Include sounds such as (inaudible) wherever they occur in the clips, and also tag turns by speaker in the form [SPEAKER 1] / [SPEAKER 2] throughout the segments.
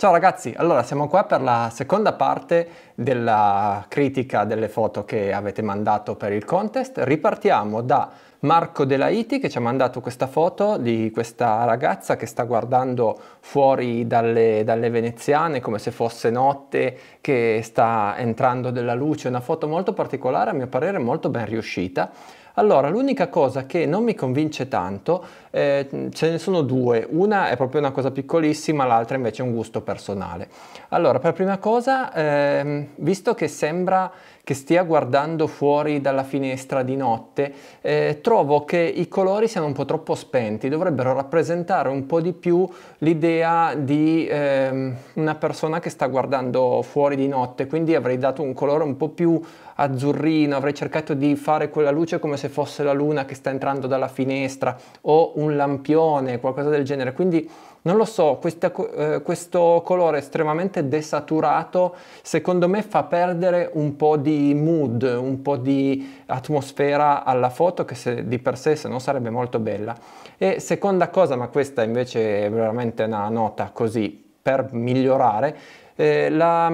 [SPEAKER 1] Ciao ragazzi, allora siamo qua per la seconda parte della critica delle foto che avete mandato per il contest. Ripartiamo da Marco Delaiti che ci ha mandato questa foto di questa ragazza che sta guardando fuori dalle, dalle veneziane come se fosse notte, che sta entrando della luce, una foto molto particolare, a mio parere molto ben riuscita. Allora, l'unica cosa che non mi convince tanto, eh, ce ne sono due, una è proprio una cosa piccolissima, l'altra invece è un gusto personale. Allora, per prima cosa, eh, visto che sembra che stia guardando fuori dalla finestra di notte, eh, trovo che i colori siano un po' troppo spenti, dovrebbero rappresentare un po' di più l'idea di eh, una persona che sta guardando fuori di notte, quindi avrei dato un colore un po' più azzurrino, avrei cercato di fare quella luce come se fosse la luna che sta entrando dalla finestra o un lampione, qualcosa del genere, quindi non lo so, questa, eh, questo colore estremamente desaturato secondo me fa perdere un po' di mood, un po' di atmosfera alla foto che se, di per sé se no sarebbe molto bella. E seconda cosa, ma questa invece è veramente una nota così per migliorare, eh, la,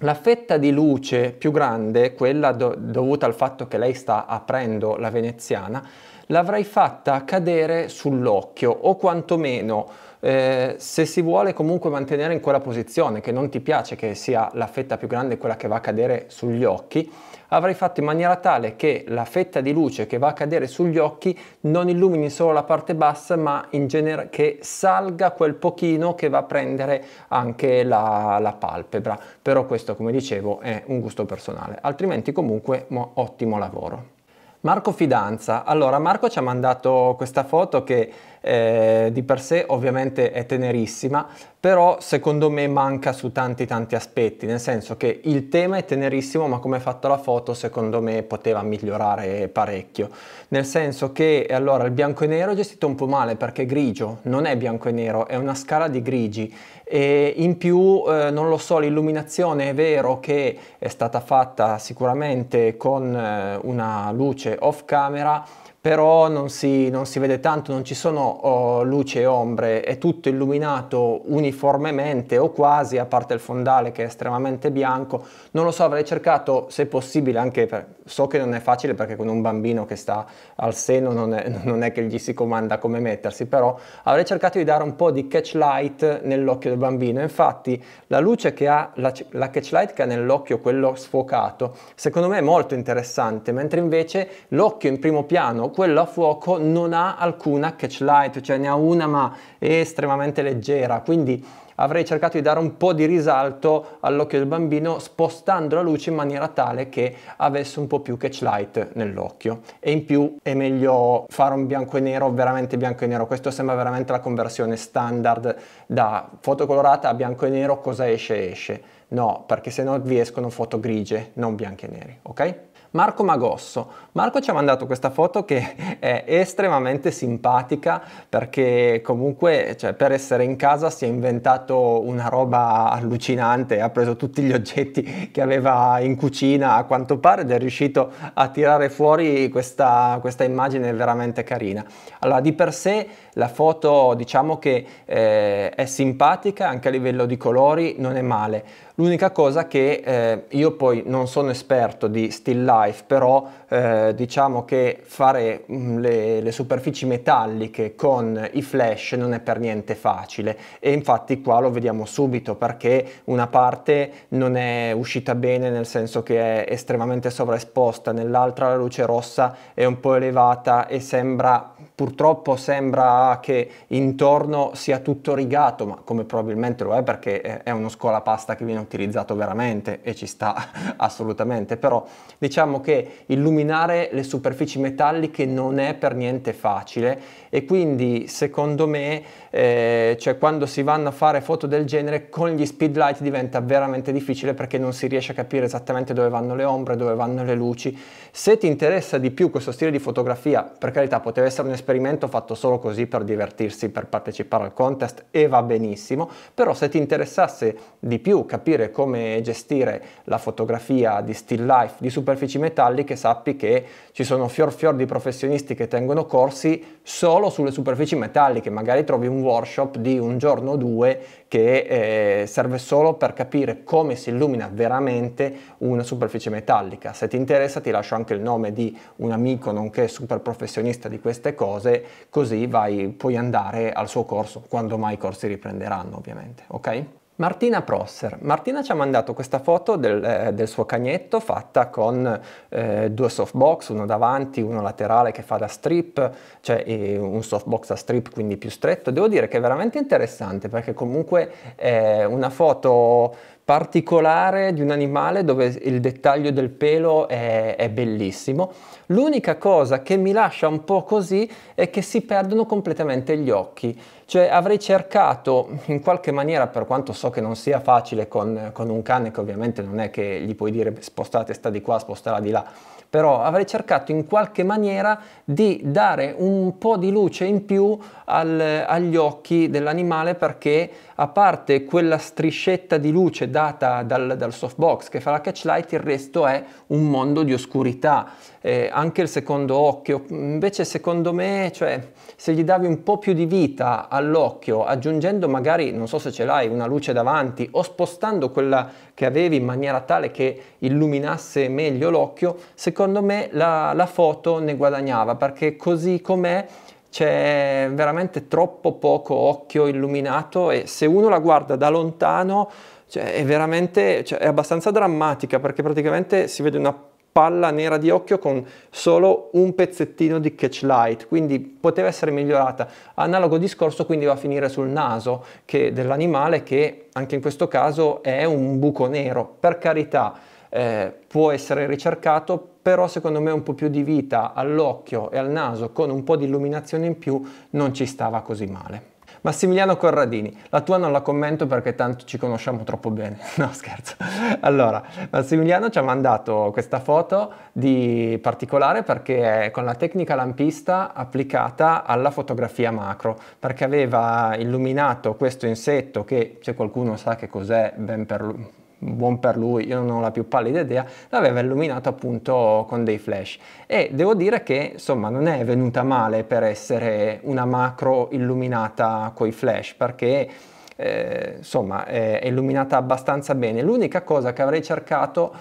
[SPEAKER 1] la fetta di luce più grande, quella do dovuta al fatto che lei sta aprendo la veneziana, l'avrei fatta cadere sull'occhio o quantomeno eh, se si vuole comunque mantenere in quella posizione che non ti piace che sia la fetta più grande quella che va a cadere sugli occhi, avrei fatto in maniera tale che la fetta di luce che va a cadere sugli occhi non illumini solo la parte bassa ma in genere che salga quel pochino che va a prendere anche la, la palpebra però questo come dicevo è un gusto personale altrimenti comunque ottimo lavoro Marco Fidanza allora Marco ci ha mandato questa foto che eh, di per sé ovviamente è tenerissima, però secondo me manca su tanti tanti aspetti, nel senso che il tema è tenerissimo ma come è fatta la foto secondo me poteva migliorare parecchio, nel senso che allora il bianco e nero è gestito un po' male perché grigio non è bianco e nero, è una scala di grigi e in più eh, non lo so, l'illuminazione è vero che è stata fatta sicuramente con eh, una luce off camera, però non si, non si vede tanto, non ci sono oh, luci e ombre, è tutto illuminato uniformemente o quasi, a parte il fondale che è estremamente bianco. Non lo so, avrei cercato se possibile, anche per, so che non è facile perché con un bambino che sta al seno non è, (laughs) non è che gli si comanda come mettersi, però avrei cercato di dare un po' di catch light nell'occhio del bambino. Infatti la luce che ha, la, la catch light che ha nell'occhio, quello sfocato, secondo me è molto interessante, mentre invece l'occhio in primo piano quello a fuoco non ha alcuna catch light, cioè ne ha una ma è estremamente leggera, quindi avrei cercato di dare un po' di risalto all'occhio del bambino spostando la luce in maniera tale che avesse un po' più catch light nell'occhio e in più è meglio fare un bianco e nero veramente bianco e nero questo sembra veramente la conversione standard da foto colorata a bianco e nero cosa esce esce no perché se no vi escono foto grigie non bianche e neri ok Marco Magosso. Marco ci ha mandato questa foto che (laughs) è estremamente simpatica perché comunque cioè, per essere in casa si è inventato una roba allucinante, ha preso tutti gli oggetti che aveva in cucina a quanto pare ed è riuscito a tirare fuori questa, questa immagine veramente carina. Allora di per sé la foto diciamo che eh, è simpatica anche a livello di colori, non è male L'unica cosa che eh, io poi non sono esperto di still life, però eh, diciamo che fare mh, mm, le, le, superfici metalliche con i flash non è per niente facile e infatti qua lo vediamo subito perché una parte non è uscita bene nel senso che è estremamente sovraesposta, nell'altra la luce rossa è un po' elevata e sembra purtroppo sembra che intorno sia tutto rigato, ma come probabilmente lo è perché eh, è uno scolapasta che viene utilizzato veramente e ci sta (laughs) assolutamente, però diciamo che illuminare le superfici metalliche non è per niente facile e quindi secondo me eh, cioè quando si vanno a fare foto del genere con gli speed light diventa veramente difficile perché non si riesce a capire esattamente dove vanno le ombre, dove vanno le luci. Se ti interessa di più questo stile di fotografia, per carità poteva essere un esperimento fatto solo così per divertirsi, per partecipare al contest e va benissimo, però se ti interessasse di più capire come gestire la fotografia di still life di superfici metalliche, sappi che ci sono fior fior di professionisti che tengono corsi solo sulle superfici metalliche, magari trovi un un workshop di un giorno o due che eh, serve solo per capire come si illumina veramente una superficie metallica. Se ti interessa ti lascio anche il nome di un amico nonché super professionista di queste cose, così vai, puoi andare al suo corso, quando mai i corsi riprenderanno ovviamente, ok? Martina Prosser. Martina ci ha mandato questa foto del, eh, del suo cagnetto fatta con eh, due softbox, uno davanti, uno laterale che fa da strip, cioè eh, un softbox a strip quindi più stretto. Devo dire che è veramente interessante perché comunque è una foto particolare di un animale dove il dettaglio del pelo è, è bellissimo. L'unica cosa che mi lascia un po' così è che si perdono completamente gli occhi. Cioè avrei cercato in qualche maniera, per quanto so che non sia facile con, con un cane che ovviamente non è che gli puoi dire spostate sta di qua, spostala di là, però avrei cercato in qualche maniera di dare un po' di luce in più al, agli occhi dell'animale perché a parte quella striscetta di luce data dal, dal softbox che fa la catchlight, il resto è un mondo di oscurità, eh, anche il secondo occhio, invece secondo me, cioè se gli davi un po' più di vita all'occhio, aggiungendo magari, non so se ce l'hai, una luce davanti o spostando quella che avevi in maniera tale che illuminasse meglio l'occhio, secondo me la, la foto ne guadagnava perché così com'è c'è veramente troppo poco occhio illuminato e se uno la guarda da lontano cioè, è veramente cioè, è abbastanza drammatica perché praticamente si vede una palla nera di occhio con solo un pezzettino di catch light, quindi poteva essere migliorata. Analogo discorso quindi va a finire sul naso dell'animale che anche in questo caso è un buco nero. Per carità, eh, può essere ricercato, però secondo me un po' più di vita all'occhio e al naso con un po' di illuminazione in più non ci stava così male. Massimiliano Corradini, la tua non la commento perché tanto ci conosciamo troppo bene. (laughs) No, scherzo. Allora, Massimiliano ci ha mandato questa foto di particolare perché è con la tecnica lampista applicata alla fotografia macro, perché aveva illuminato questo insetto che se qualcuno sa che cos'è, ben per lui buon per lui, io non ho la più pallida idea, l'aveva illuminato appunto con dei flash e devo dire che insomma non è venuta male per essere una macro illuminata coi flash perché eh, insomma è illuminata abbastanza bene, l'unica cosa che avrei cercato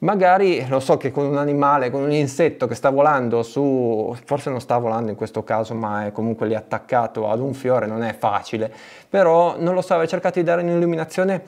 [SPEAKER 1] magari lo so che con un animale, con un insetto che sta volando su, forse non sta volando in questo caso, ma è comunque lì attaccato ad un fiore, non è facile, però non lo so, avrei cercato di dare un'illuminazione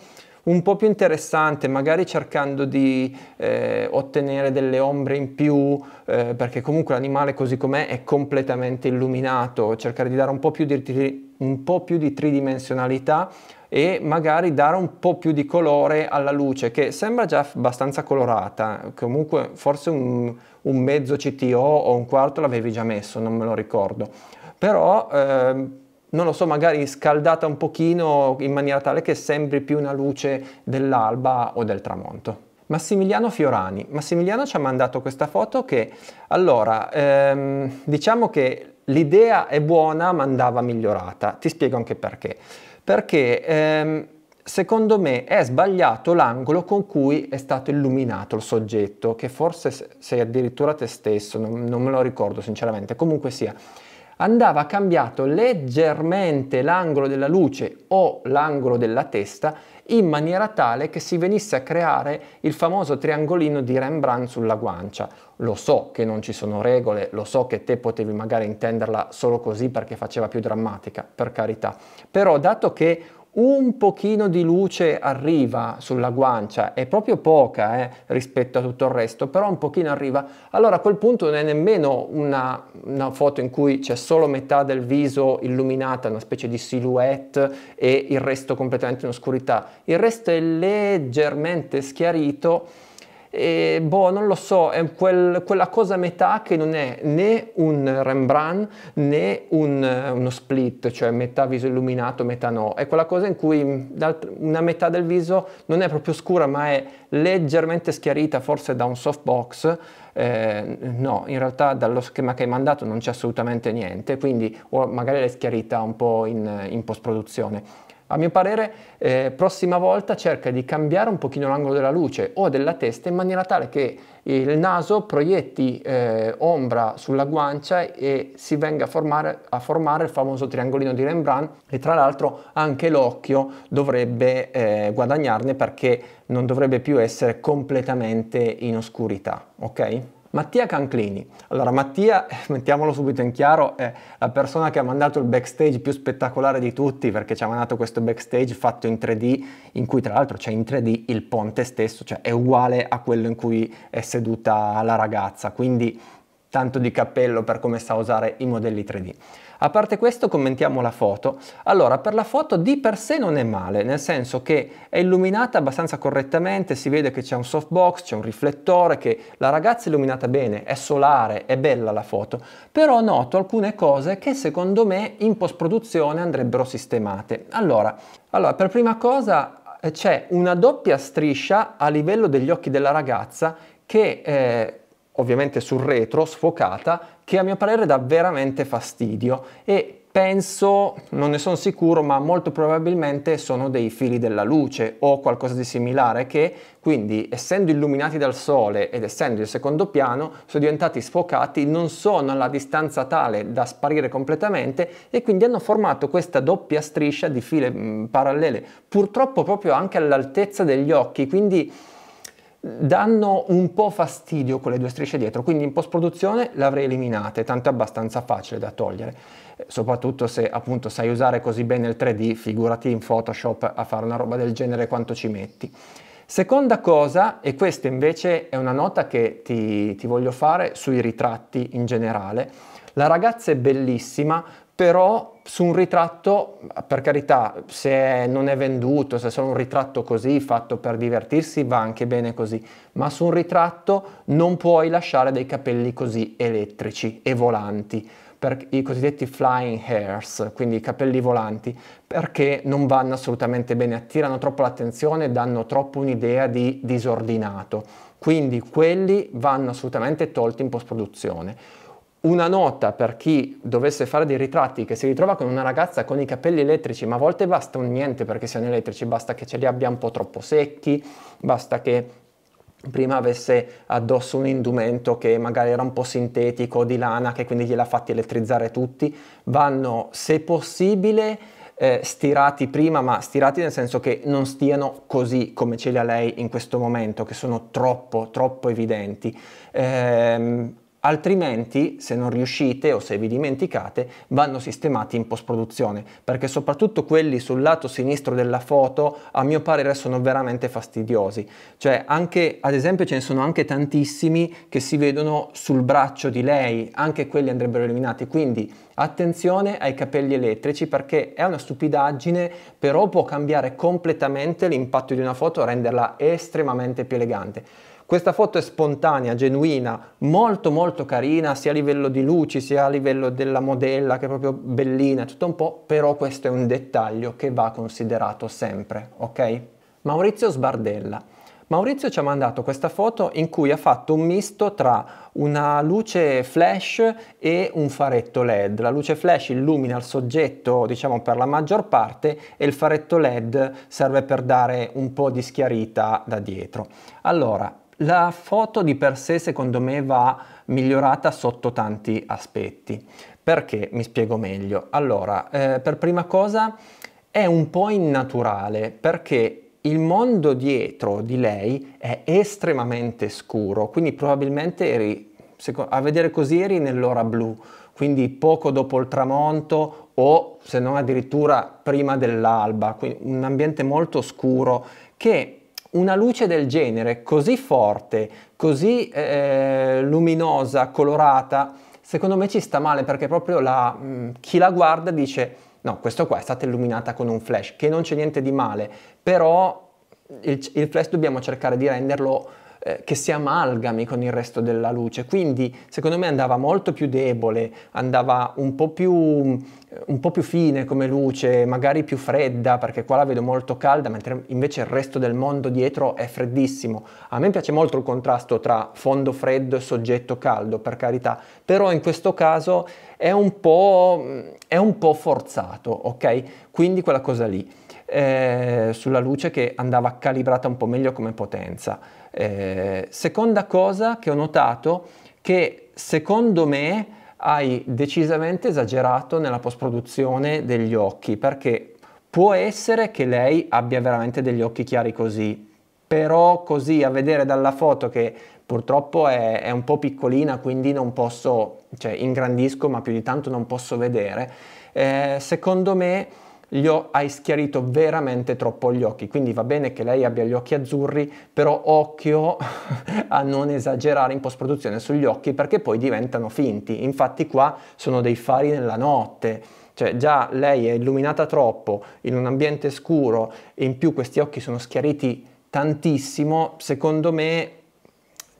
[SPEAKER 1] un po' più interessante, magari cercando di eh, ottenere delle ombre in più, eh, perché comunque l'animale così com'è è completamente illuminato, cercare di dare un po' più di, tri- po più di tridimensionalità e magari dare un po' più di colore alla luce che sembra già abbastanza colorata, comunque forse un, un mezzo CTO o un quarto l'avevi già messo, non me lo ricordo, però eh, non lo so, magari scaldata un pochino in maniera tale che sembri più una luce dell'alba o del tramonto. Massimiliano Fiorani. Massimiliano ci ha mandato questa foto che, allora, ehm, diciamo che l'idea è buona ma andava migliorata. Ti spiego anche perché. Perché ehm, secondo me è sbagliato l'angolo con cui è stato illuminato il soggetto, che forse sei addirittura te stesso, non, non me lo ricordo sinceramente, comunque sia andava cambiato leggermente l'angolo della luce o l'angolo della testa in maniera tale che si venisse a creare il famoso triangolino di Rembrandt sulla guancia. Lo so che non ci sono regole, lo so che te potevi magari intenderla solo così perché faceva più drammatica, per carità, però dato che un pochino di luce arriva sulla guancia, è proprio poca eh, rispetto a tutto il resto, però un pochino arriva, allora a quel punto non è nemmeno una, una foto in cui c'è solo metà del viso illuminata, una specie di silhouette e il resto completamente in oscurità, il resto è leggermente schiarito e boh, non lo so, è quel, quella cosa a metà che non è né un Rembrandt né un, eh, uno split, cioè metà viso illuminato, metà no. È quella cosa in cui una metà del viso non è proprio scura, ma è leggermente schiarita, forse da un softbox. Eh, no, in realtà dallo schema che hai mandato non c'è assolutamente niente, quindi o magari l'hai schiarita un po' in, in post-produzione. A mio parere, eh, prossima volta cerca di cambiare un pochino l'angolo della luce o della testa in maniera tale che il naso proietti eh, ombra sulla guancia e si venga a formare, a formare, il famoso triangolino di Rembrandt e tra l'altro anche l'occhio dovrebbe eh, guadagnarne perché non dovrebbe più essere completamente in oscurità, ok? Mattia Canclini. Allora, Mattia, (laughs) mettiamolo subito in chiaro, è la persona che ha mandato il backstage più spettacolare di tutti perché ci ha mandato questo backstage fatto in 3D, in cui tra l'altro c'è in 3D il ponte stesso, cioè è uguale a quello in cui è seduta la ragazza, quindi tanto di cappello per come sa usare i modelli 3D. A parte questo commentiamo la foto. Allora, per la foto di per sé non è male, nel senso che è illuminata abbastanza correttamente, si vede che c'è un softbox, c'è un riflettore, che la ragazza è illuminata bene, è solare, è bella la foto, però noto alcune cose che secondo me in post-produzione andrebbero sistemate. Allora, allora per prima cosa eh, c'è una doppia striscia a livello degli occhi della ragazza che eh, ovviamente sul retro, sfocata, che a mio parere dà veramente fastidio e penso, non ne sono sicuro, ma molto probabilmente sono dei fili della luce o qualcosa di similare che quindi essendo illuminati dal sole ed essendo il secondo piano sono diventati sfocati, non sono alla distanza tale da sparire completamente e quindi hanno formato questa doppia striscia di file mh, parallele, purtroppo proprio anche all'altezza degli occhi, quindi danno un po' fastidio con le due strisce dietro, quindi in post-produzione le avrei eliminate, tanto è abbastanza facile da togliere, eh, soprattutto se appunto sai usare così bene il 3D, figurati in Photoshop a fare una roba del genere quanto ci metti. Seconda cosa, e questa invece è una nota che ti, ti voglio fare sui ritratti in generale, la ragazza è bellissima, però su un ritratto, per carità, se non è venduto, se è solo un ritratto così fatto per divertirsi, va anche bene così, ma su un ritratto non puoi lasciare dei capelli così elettrici e volanti, per i cosiddetti flying hairs, quindi i capelli volanti, perché non vanno assolutamente bene, attirano troppo l'attenzione, danno troppo un'idea di disordinato, quindi quelli vanno assolutamente tolti in post-produzione una nota per chi dovesse fare dei ritratti che si ritrova con una ragazza con i capelli elettrici, ma a volte basta un niente perché siano elettrici, basta che ce li abbia un po' troppo secchi, basta che prima avesse addosso un indumento che magari era un po' sintetico, di lana, che quindi gliel'ha fatti elettrizzare tutti, vanno se possibile eh, stirati prima, ma stirati nel senso che non stiano così come ce li ha lei in questo momento, che sono troppo, troppo evidenti. Ehm, altrimenti se non riuscite o se vi dimenticate vanno sistemati in post produzione perché soprattutto quelli sul lato sinistro della foto a mio parere sono veramente fastidiosi cioè anche ad esempio ce ne sono anche tantissimi che si vedono sul braccio di lei anche quelli andrebbero eliminati quindi attenzione ai capelli elettrici perché è una stupidaggine però può cambiare completamente l'impatto di una foto renderla estremamente più elegante questa foto è spontanea, genuina, molto molto carina, sia a livello di luci, sia a livello della modella che è proprio bellina, tutto un po', però questo è un dettaglio che va considerato sempre, ok? Maurizio Sbardella. Maurizio ci ha mandato questa foto in cui ha fatto un misto tra una luce flash e un faretto LED. La luce flash illumina il soggetto, diciamo, per la maggior parte e il faretto LED serve per dare un po' di schiarita da dietro. Allora, la foto di per sé secondo me va migliorata sotto tanti aspetti. Perché? Mi spiego meglio. Allora, eh, per prima cosa è un po' innaturale perché il mondo dietro di lei è estremamente scuro, quindi probabilmente eri, a vedere così eri nell'ora blu, quindi poco dopo il tramonto o se non addirittura prima dell'alba, quindi un ambiente molto scuro che una luce del genere così forte, così eh, eh, luminosa, colorata, secondo me ci sta male perché proprio la, mm, chi la guarda dice no, questo qua è stata illuminata con un flash, che non c'è niente di male, però il, il flash dobbiamo cercare di renderlo eh, che si amalgami con il resto della luce. Quindi secondo me andava molto più debole, andava un po' più, eh, un po più fine come luce, magari più fredda, perché qua la vedo molto calda, mentre invece il resto del mondo dietro è freddissimo. A me piace molto il contrasto tra fondo freddo e soggetto caldo, per carità, però in questo caso è un po', è un po forzato, ok? Quindi quella cosa lì eh, sulla luce che andava calibrata un po' meglio come potenza. Eh, seconda cosa che ho notato che secondo me hai decisamente esagerato nella post-produzione degli occhi perché può essere che lei abbia veramente degli occhi chiari così, però così a vedere dalla foto che purtroppo è, è, un po' piccolina quindi non posso, cioè ingrandisco ma più di tanto non posso vedere, eh, secondo me gli ho, hai schiarito veramente troppo gli occhi, quindi va bene che lei abbia gli occhi azzurri, però occhio (laughs) a non esagerare in post-produzione sugli occhi perché poi diventano finti, infatti qua sono dei fari nella notte, cioè già lei è illuminata troppo in un ambiente scuro e in più questi occhi sono schiariti tantissimo, secondo me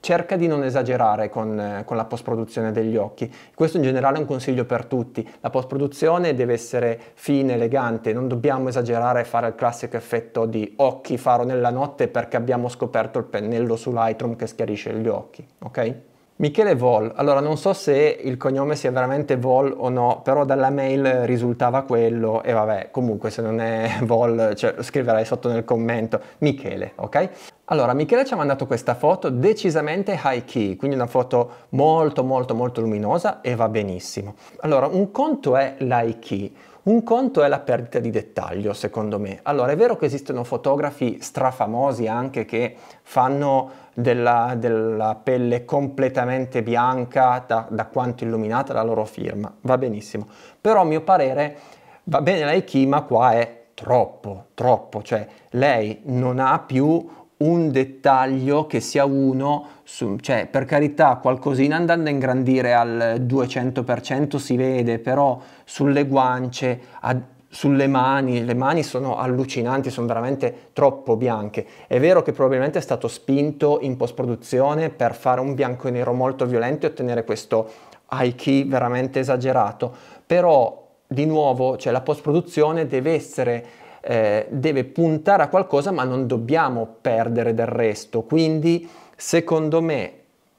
[SPEAKER 1] cerca di non esagerare con, eh, con, la post-produzione degli occhi. Questo in generale è un consiglio per tutti. La post-produzione deve essere fine, elegante, non dobbiamo esagerare e fare il classico effetto di occhi faro nella notte perché abbiamo scoperto il pennello su Lightroom che schiarisce gli occhi, ok? Michele Vol, allora non so se il cognome sia veramente Vol o no, però dalla mail risultava quello e vabbè, comunque se non è (laughs) Vol cioè, lo scriverai sotto nel commento, Michele, ok? Allora, Michele ci ha mandato questa foto decisamente high key, quindi una foto molto molto molto luminosa e va benissimo. Allora, un conto è l'high key, un conto è la perdita di dettaglio, secondo me. Allora, è vero che esistono fotografi strafamosi anche che fanno della, della pelle completamente bianca da, da, quanto illuminata la loro firma, va benissimo. Però a mio parere va bene lei chi, ma qua è troppo, troppo. Cioè, lei non ha più un dettaglio che sia uno, su, cioè per carità qualcosina andando a ingrandire al 200% si vede, però sulle guance, a, sulle mani, le mani sono allucinanti, sono veramente troppo bianche. È vero che probabilmente è stato spinto in post-produzione per fare un bianco e nero molto violento e ottenere questo high key veramente esagerato, però di nuovo cioè, la post-produzione deve essere eh, deve puntare a qualcosa ma non dobbiamo perdere del resto. Quindi secondo me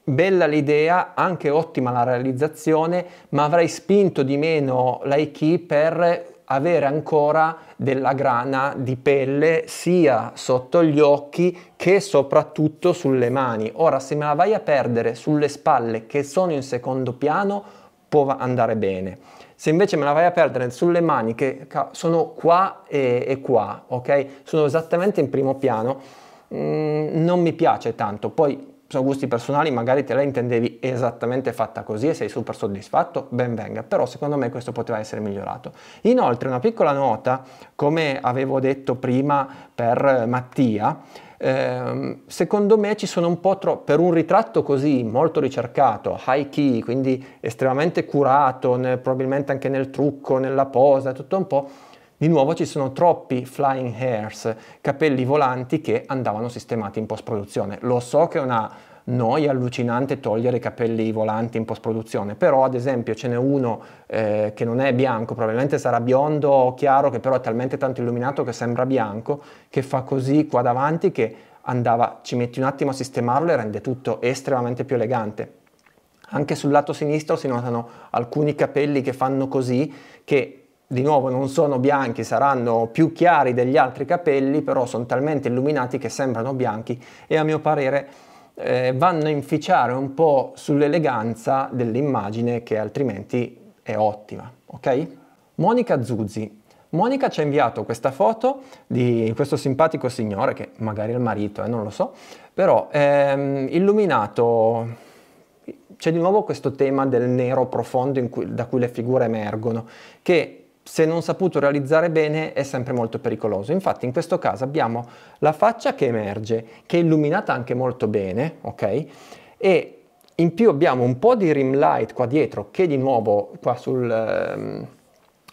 [SPEAKER 1] bella l'idea, anche ottima la realizzazione, ma avrei spinto di meno l'IK per avere ancora della grana di pelle sia sotto gli occhi che soprattutto sulle mani. Ora se me la vai a perdere sulle spalle che sono in secondo piano può andare bene. Se invece me la vai a perdere sulle maniche, sono qua e, e qua, ok? Sono esattamente in primo piano, mm, non mi piace tanto. Poi sono gusti personali, magari te la intendevi esattamente fatta così e sei super soddisfatto, ben venga, però secondo me questo poteva essere migliorato. Inoltre una piccola nota, come avevo detto prima per Mattia, Ehm, secondo me ci sono un po' troppo, per un ritratto così molto ricercato, high key, quindi estremamente curato, nel, probabilmente anche nel trucco, nella posa, tutto un po', di nuovo ci sono troppi flying hairs, capelli volanti che andavano sistemati in post-produzione. Lo so che è una noi è allucinante togliere i capelli volanti in post-produzione, però ad esempio ce n'è uno eh, che non è bianco, probabilmente sarà biondo o chiaro, che però è talmente tanto illuminato che sembra bianco, che fa così qua davanti che andava, ci metti un attimo a sistemarlo e rende tutto estremamente più elegante. Anche sul lato sinistro si notano alcuni capelli che fanno così, che di nuovo non sono bianchi, saranno più chiari degli altri capelli, però sono talmente illuminati che sembrano bianchi e a mio parere eh, vanno a inficiare un po' sull'eleganza dell'immagine che altrimenti è ottima, ok? Monica Zuzzi. Monica ci ha inviato questa foto di questo simpatico signore, che magari è il marito, eh, non lo so, però ehm, illuminato c'è di nuovo questo tema del nero profondo cui, da cui le figure emergono, che se non saputo realizzare bene è sempre molto pericoloso. Infatti in questo caso abbiamo la faccia che emerge, che è illuminata anche molto bene, ok? E in più abbiamo un po' di rim light qua dietro, che di nuovo qua sul, ehm,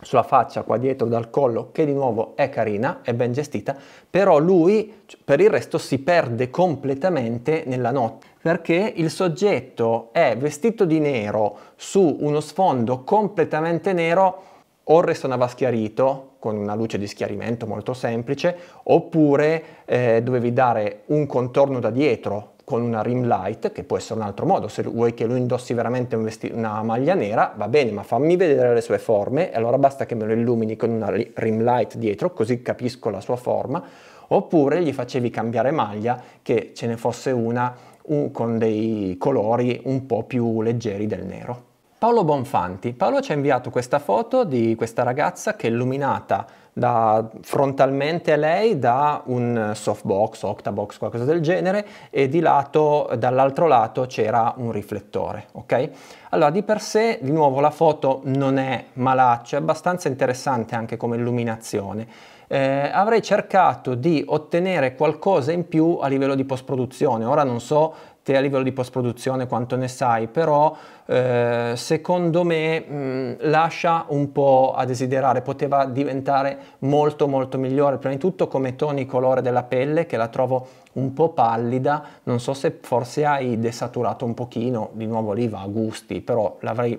[SPEAKER 1] sulla faccia, qua dietro dal collo, che di nuovo è carina, è ben gestita, però lui per il resto si perde completamente nella notte perché il soggetto è vestito di nero su uno sfondo completamente nero o resonava schiarito con una luce di schiarimento molto semplice, oppure eh, dovevi dare un contorno da dietro con una rim light, che può essere un altro modo, se vuoi che lui indossi veramente un vesti- una maglia nera, va bene, ma fammi vedere le sue forme, e allora basta che me lo illumini con una rim light dietro, così capisco la sua forma, oppure gli facevi cambiare maglia, che ce ne fosse una un, con dei colori un po' più leggeri del nero. Paolo Bonfanti. Paolo ci ha inviato questa foto di questa ragazza che è illuminata da, frontalmente a lei da un softbox, octabox, qualcosa del genere e di lato, dall'altro lato c'era un riflettore, ok? Allora di per sé, di nuovo, la foto non è malaccia, è abbastanza interessante anche come illuminazione. Eh, avrei cercato di ottenere qualcosa in più a livello di post produzione, ora non so te a livello di post produzione quanto ne sai, però eh, secondo me mh, mm, lascia un po' a desiderare, poteva diventare molto molto migliore, prima di tutto come toni colore della pelle che la trovo un po' pallida, non so se forse hai desaturato un pochino, di nuovo lì va a gusti, però l'avrei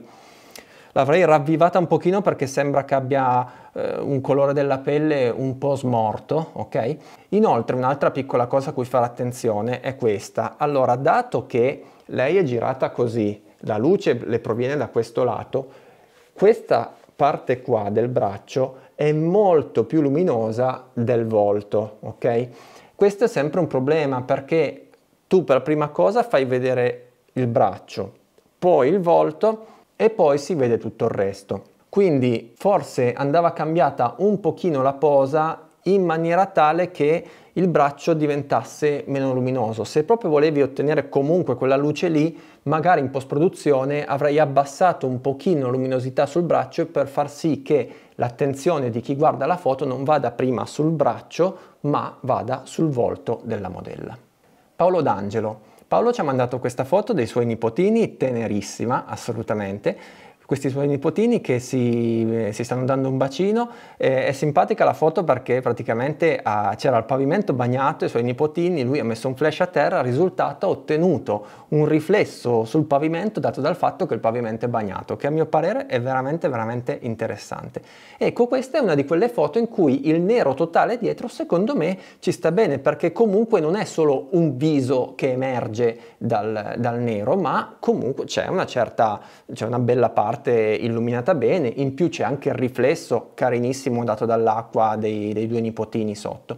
[SPEAKER 1] l'avrei ravvivata un pochino perché sembra che abbia eh, un colore della pelle un po' smorto, ok? Inoltre un'altra piccola cosa a cui fare attenzione è questa. Allora, dato che lei è girata così, la luce le proviene da questo lato, questa parte qua del braccio è molto più luminosa del volto, ok? Questo è sempre un problema perché tu per prima cosa fai vedere il braccio, poi il volto e poi si vede tutto il resto. Quindi forse andava cambiata un pochino la posa in maniera tale che il braccio diventasse meno luminoso. Se proprio volevi ottenere comunque quella luce lì, magari in post-produzione avrei abbassato un pochino luminosità sul braccio per far sì che l'attenzione di chi guarda la foto non vada prima sul braccio, ma vada sul volto della modella. Paolo D'Angelo Paolo ci ha mandato questa foto dei suoi nipotini, tenerissima assolutamente, questi suoi nipotini che si, eh, si stanno dando un bacino. Eh, è simpatica la foto perché praticamente ah, c'era il pavimento bagnato, e i suoi nipotini, lui ha messo un flash a terra, risultato ha ottenuto un riflesso sul pavimento dato dal fatto che il pavimento è bagnato, che a mio parere è veramente veramente interessante. Ecco, questa è una di quelle foto in cui il nero totale dietro secondo me ci sta bene perché comunque non è solo un viso che emerge dal, dal nero, ma comunque c'è una certa, c'è una bella parte parte illuminata bene, in più c'è anche il riflesso carinissimo dato dall'acqua dei, dei due nipotini sotto.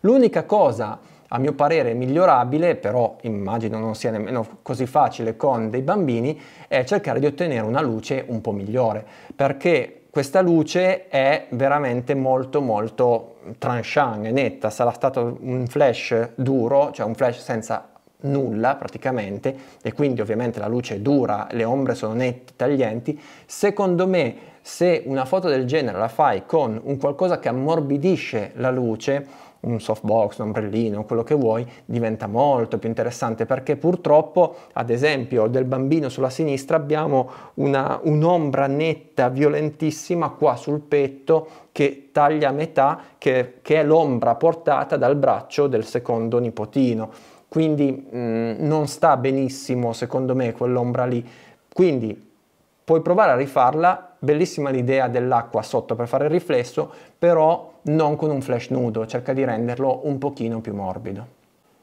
[SPEAKER 1] L'unica cosa a mio parere migliorabile, però immagino non sia nemmeno così facile con dei bambini, è cercare di ottenere una luce un po' migliore, perché questa luce è veramente molto molto tranchant, è netta, sarà stato un flash duro, cioè un flash senza nulla praticamente e quindi ovviamente la luce è dura, le ombre sono nette, taglienti, secondo me se una foto del genere la fai con un qualcosa che ammorbidisce la luce, un softbox, un ombrellino, quello che vuoi, diventa molto più interessante perché purtroppo, ad esempio, del bambino sulla sinistra abbiamo una, un'ombra netta, violentissima qua sul petto che taglia a metà, che, che è l'ombra portata dal braccio del secondo nipotino quindi mh, mm, non sta benissimo, secondo me, quell'ombra lì. Quindi puoi provare a rifarla, bellissima l'idea dell'acqua sotto per fare il riflesso, però non con un flash nudo, cerca di renderlo un pochino più morbido.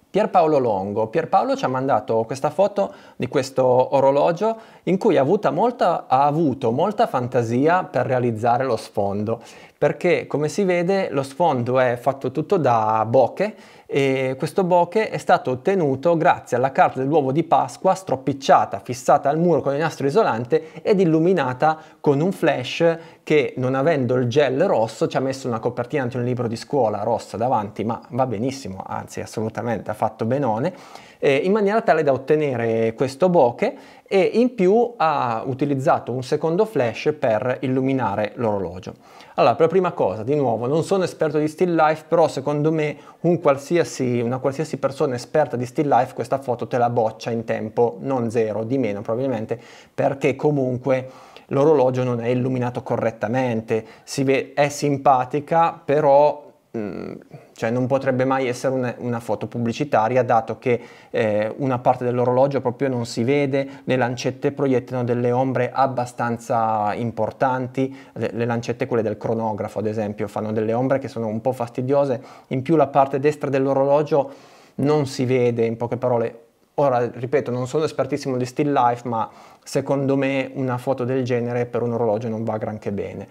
[SPEAKER 1] Pierpaolo Longo. Pierpaolo ci ha mandato questa foto di questo orologio in cui ha, molta, ha avuto molta fantasia per realizzare lo sfondo perché come si vede lo sfondo è fatto tutto da bokeh e questo bokeh è stato ottenuto grazie alla carta dell'uovo di Pasqua stroppicciata, fissata al muro con il nastro isolante ed illuminata con un flash che non avendo il gel rosso ci ha messo una copertina anche un libro di scuola rossa davanti, ma va benissimo, anzi assolutamente ha fatto benone, eh, in maniera tale da ottenere questo bokeh e in più ha utilizzato un secondo flash per illuminare l'orologio. Allora, per la prima cosa, di nuovo, non sono esperto di still life, però secondo me un qualsiasi, una qualsiasi persona esperta di still life questa foto te la boccia in tempo, non zero, di meno probabilmente, perché comunque l'orologio non è illuminato correttamente, si ve- è simpatica, però Mm, cioè non potrebbe mai essere una, una foto pubblicitaria dato che eh, una parte dell'orologio proprio non si vede, le lancette proiettano delle ombre abbastanza importanti, le, le, lancette quelle del cronografo ad esempio fanno delle ombre che sono un po' fastidiose, in più la parte destra dell'orologio non si vede, in poche parole. Ora, ripeto, non sono espertissimo di still life, ma secondo me una foto del genere per un orologio non va granché bene.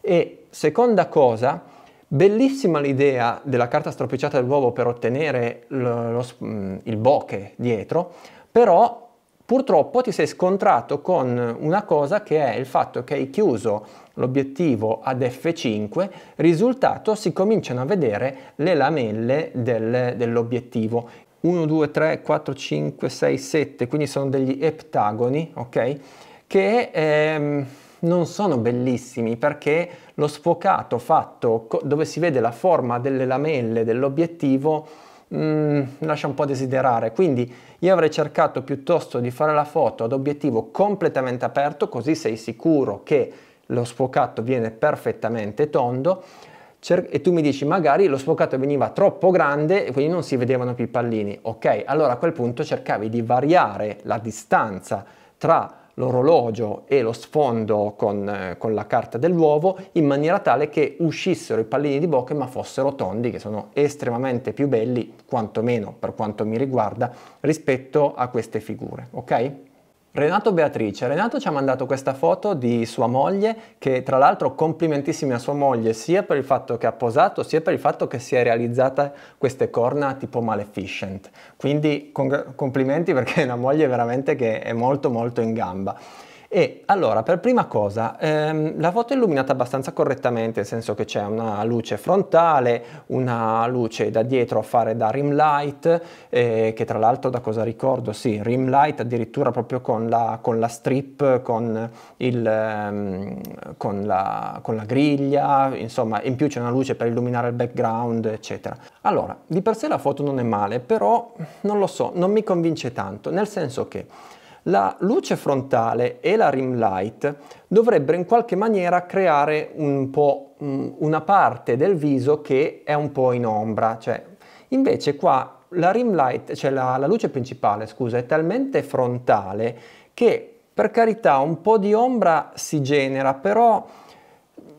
[SPEAKER 1] E seconda cosa, Bellissima l'idea della carta stropicciata dell'uovo per ottenere lo, lo, mm, il bokeh dietro, però purtroppo ti sei scontrato con una cosa che è il fatto che hai chiuso l'obiettivo ad F5, risultato si cominciano a vedere le lamelle del, dell'obiettivo. 1, 2, 3, 4, 5, 6, 7, quindi sono degli eptagoni, ok? Che ehm, non sono bellissimi perché lo sfocato fatto dove si vede la forma delle lamelle dell'obiettivo mh, mm, lascia un po' desiderare quindi io avrei cercato piuttosto di fare la foto ad obiettivo completamente aperto così sei sicuro che lo sfocato viene perfettamente tondo e tu mi dici magari lo sfocato veniva troppo grande e quindi non si vedevano più i pallini ok allora a quel punto cercavi di variare la distanza tra l'orologio e lo sfondo con, eh, con, la carta dell'uovo in maniera tale che uscissero i pallini di bocche ma fossero tondi che sono estremamente più belli quantomeno per quanto mi riguarda rispetto a queste figure ok Renato Beatrice. Renato ci ha mandato questa foto di sua moglie che tra l'altro complimentissimi a sua moglie sia per il fatto che ha posato sia per il fatto che si è realizzata queste corna tipo Maleficent. Quindi con- complimenti (laughs) perché è una moglie veramente che è molto molto in gamba. E allora, per prima cosa, ehm, la foto è illuminata abbastanza correttamente, nel senso che c'è una luce frontale, una luce da dietro a fare da rim light, eh, che tra l'altro da cosa ricordo, sì, rim light addirittura proprio con la, con la strip, con, il, ehm, con, la, con la griglia, insomma, in più c'è una luce per illuminare il background, eccetera. Allora, di per sé la foto non è male, però non lo so, non mi convince tanto, nel senso che la luce frontale e la rim light dovrebbero in qualche maniera creare un po' mm, una parte del viso che è un po' in ombra, cioè invece qua la rim light, cioè la, la luce principale, scusa, è talmente frontale che per carità un po' di ombra si genera, però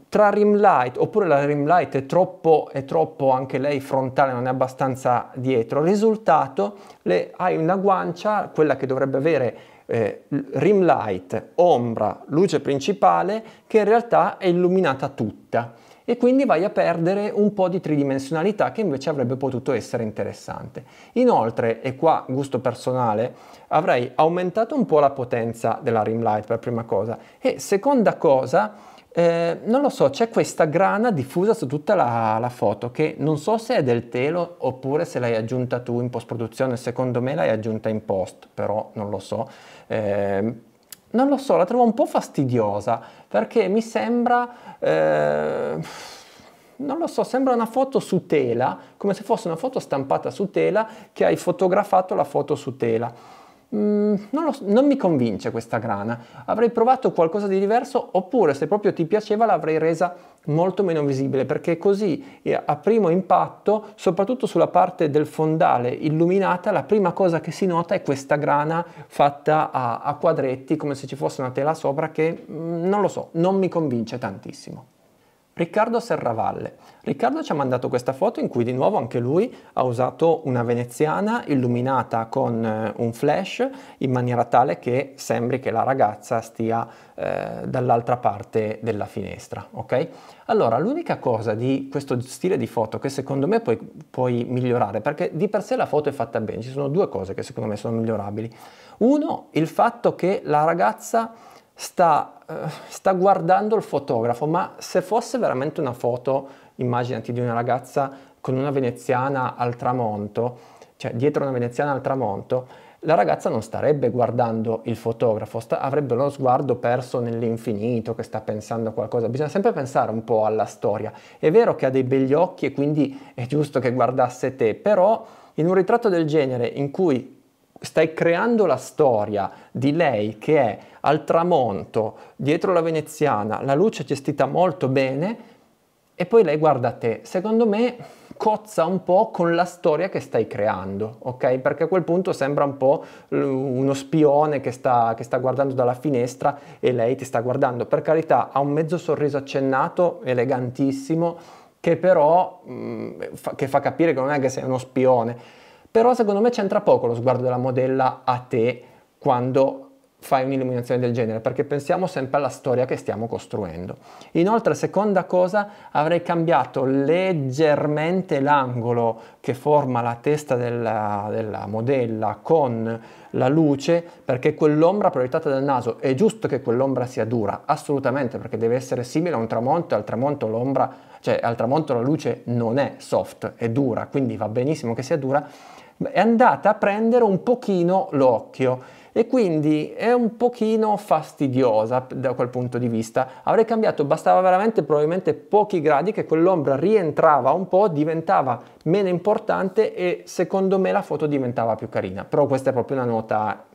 [SPEAKER 1] tra rim light oppure la rim light è troppo, è troppo anche lei frontale, non è abbastanza dietro. Risultato, le, hai una guancia, quella che dovrebbe avere eh, rim light, ombra, luce principale che in realtà è illuminata tutta e quindi vai a perdere un po' di tridimensionalità che invece avrebbe potuto essere interessante. Inoltre, e qua gusto personale, avrei aumentato un po' la potenza della rim light per prima cosa e seconda cosa eh, non lo so, c'è questa grana diffusa su tutta la, la, foto che non so se è del telo oppure se l'hai aggiunta tu in post produzione, secondo me l'hai aggiunta in post, però non lo so. Eh, non lo so, la trovo un po' fastidiosa perché mi sembra... Eh, non lo so, sembra una foto su tela, come se fosse una foto stampata su tela che hai fotografato la foto su tela. Mm, non, lo, non, mi convince questa grana, avrei provato qualcosa di diverso oppure se proprio ti piaceva l'avrei resa molto meno visibile perché così eh, a primo impatto, soprattutto sulla parte del fondale illuminata, la prima cosa che si nota è questa grana fatta a, a quadretti come se ci fosse una tela sopra che mm, non lo so, non mi convince tantissimo. Riccardo Serravalle. Riccardo ci ha mandato questa foto in cui di nuovo anche lui ha usato una veneziana illuminata con eh, un flash in maniera tale che sembri che la ragazza stia eh, dall'altra parte della finestra, ok? Allora, l'unica cosa di questo stile di foto che secondo me puoi, puoi migliorare, perché di per sé la foto è fatta bene, ci sono due cose che secondo me sono migliorabili. Uno, il fatto che la ragazza sta, eh, sta guardando il fotografo, ma se fosse veramente una foto, immaginati di una ragazza con una veneziana al tramonto, cioè dietro una veneziana al tramonto, la ragazza non starebbe guardando il fotografo, sta, avrebbe lo sguardo perso nell'infinito che sta pensando a qualcosa. Bisogna sempre pensare un po' alla storia. È vero che ha dei begli occhi e quindi è giusto che guardasse te, però in un ritratto del genere in cui stai creando la storia di lei che è al tramonto, dietro la veneziana, la luce è gestita molto bene e poi lei guarda te. Secondo me cozza un po' con la storia che stai creando, ok? Perché a quel punto sembra un po' uno spione che sta, che sta guardando dalla finestra e lei ti sta guardando. Per carità, ha un mezzo sorriso accennato, elegantissimo, che però mh, mm, fa, che fa capire che non è che sei uno spione però secondo me c'entra poco lo sguardo della modella a te quando fai un'illuminazione del genere, perché pensiamo sempre alla storia che stiamo costruendo. Inoltre, seconda cosa, avrei cambiato leggermente l'angolo che forma la testa della, della modella con la luce, perché quell'ombra proiettata dal naso, è giusto che quell'ombra sia dura, assolutamente, perché deve essere simile a un tramonto, al tramonto l'ombra, cioè al tramonto la luce non è soft, è dura, quindi va benissimo che sia dura, è andata a prendere un pochino l'occhio e quindi è un pochino fastidiosa da quel punto di vista. Avrei cambiato, bastava veramente probabilmente pochi gradi che quell'ombra rientrava un po', diventava meno importante e secondo me la foto diventava più carina, però questa è proprio una nota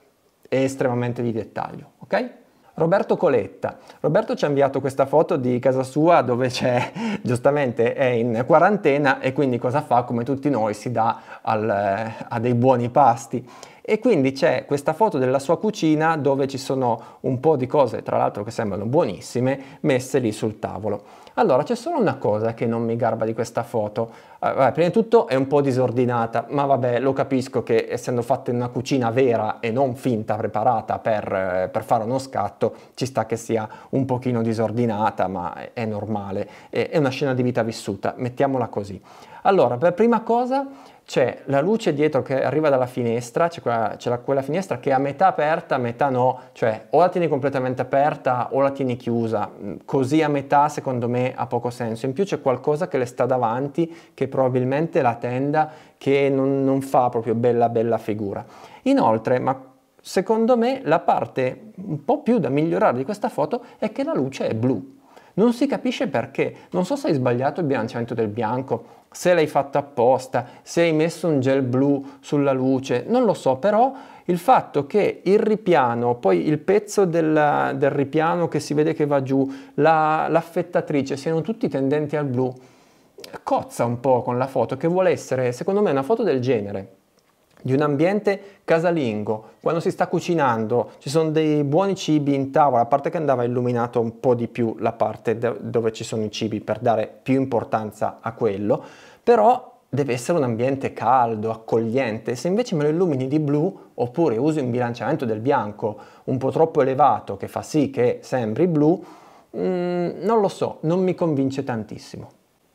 [SPEAKER 1] estremamente di dettaglio, ok? Roberto Coletta. Roberto ci ha inviato questa foto di casa sua dove c'è, (laughs) giustamente, è in quarantena e quindi cosa fa? Come tutti noi si dà al, eh, a dei buoni pasti e quindi c'è questa foto della sua cucina dove ci sono un po' di cose, tra l'altro che sembrano buonissime, messe lì sul tavolo. Allora, c'è solo una cosa che non mi garba di questa foto. Eh, vabbè, prima di tutto è un po' disordinata, ma vabbè, lo capisco che essendo fatta in una cucina vera e non finta, preparata per, eh, per fare uno scatto, ci sta che sia un pochino disordinata, ma è, normale. È, è una scena di vita vissuta, mettiamola così. Allora, per prima cosa c'è la luce dietro che arriva dalla finestra, c'è, quella, c'è la, quella, finestra che è a metà aperta, a metà no, cioè o la tieni completamente aperta o la tieni chiusa, mm, così a metà secondo me ha poco senso, in più c'è qualcosa che le sta davanti che probabilmente la tenda che non, non fa proprio bella bella figura. Inoltre, ma secondo me la parte un po' più da migliorare di questa foto è che la luce è blu, non si capisce perché. Non so se hai sbagliato il bilanciamento del bianco, se l'hai fatto apposta, se hai messo un gel blu sulla luce, non lo so, però il fatto che il ripiano, poi il pezzo del, del ripiano che si vede che va giù, la, l'affettatrice, siano tutti tendenti al blu, cozza un po' con la foto che vuole essere, secondo me, una foto del genere di un ambiente casalingo, quando si sta cucinando, ci sono dei buoni cibi in tavola, a parte che andava illuminato un po' di più la parte dove ci sono i cibi per dare più importanza a quello, però deve essere un ambiente caldo, accogliente, se invece me lo illumini di blu oppure usi un bilanciamento del bianco un po' troppo elevato che fa sì che sembri blu, mh, mm, non lo so, non mi convince tantissimo.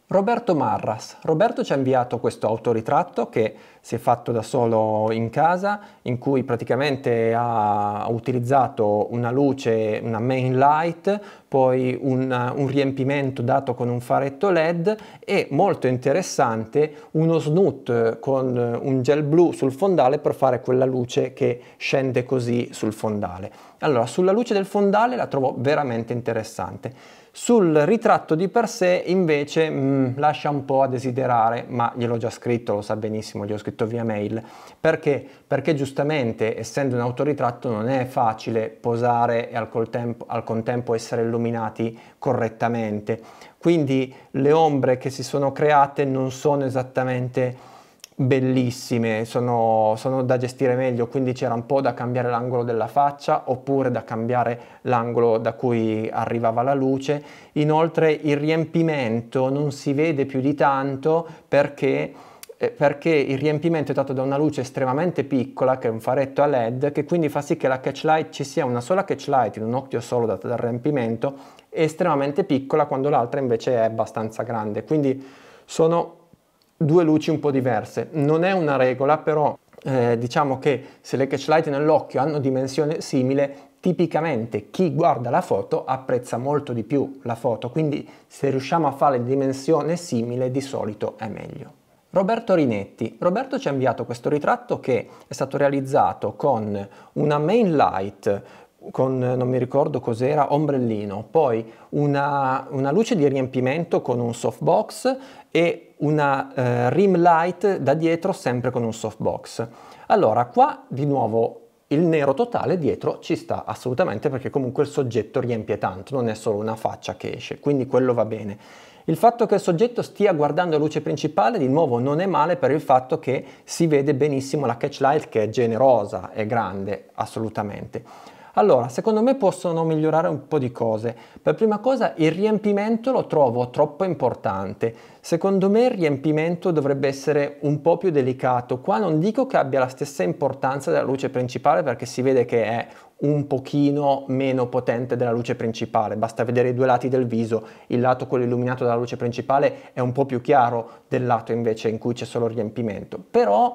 [SPEAKER 1] Roberto Marras. Roberto ci ha inviato questo autoritratto che si è fatto da solo in casa, in cui praticamente ha utilizzato una luce, una main light, poi un, un riempimento dato con un faretto LED e molto interessante uno snoot con un gel blu sul fondale per fare quella luce che scende così sul fondale. Allora, sulla luce del fondale la trovo veramente interessante. Sul ritratto di per sé invece mh, mm, lascia un po' a desiderare, ma gliel'ho già scritto, lo sa benissimo, gli ho scritto via mail. Perché? Perché giustamente, essendo un autoritratto, non è facile posare e al, contempo, al contempo essere illuminati correttamente. Quindi le ombre che si sono create non sono esattamente bellissime, sono, sono, da gestire meglio, quindi c'era un po' da cambiare l'angolo della faccia oppure da cambiare l'angolo da cui arrivava la luce. Inoltre il riempimento non si vede più di tanto perché, eh, perché il riempimento è dato da una luce estremamente piccola che è un faretto a led che quindi fa sì che la catch light ci sia una sola catch light in un occhio solo data dal riempimento estremamente piccola quando l'altra invece è abbastanza grande quindi sono due luci un po' diverse. Non è una regola, però eh, diciamo che se le catchlight nell'occhio hanno dimensione simile, tipicamente chi guarda la foto apprezza molto di più la foto, quindi se riusciamo a fare dimensione simile di solito è meglio. Roberto Rinetti. Roberto ci ha inviato questo ritratto che è stato realizzato con una main light con non mi ricordo cos'era, ombrellino, poi una, una luce di riempimento con un softbox e una eh, rim light da dietro sempre con un softbox. Allora qua di nuovo il nero totale dietro ci sta assolutamente perché comunque il soggetto riempie tanto, non è solo una faccia che esce, quindi quello va bene. Il fatto che il soggetto stia guardando la luce principale di nuovo non è male per il fatto che si vede benissimo la catch light che è generosa, è grande, assolutamente. Allora, secondo me possono migliorare un po' di cose. Per prima cosa il riempimento lo trovo troppo importante. Secondo me il riempimento dovrebbe essere un po' più delicato. Qua non dico che abbia la stessa importanza della luce principale perché si vede che è un pochino meno potente della luce principale, basta vedere i due lati del viso, il lato quello illuminato dalla luce principale è un po' più chiaro del lato invece in cui c'è solo il riempimento, però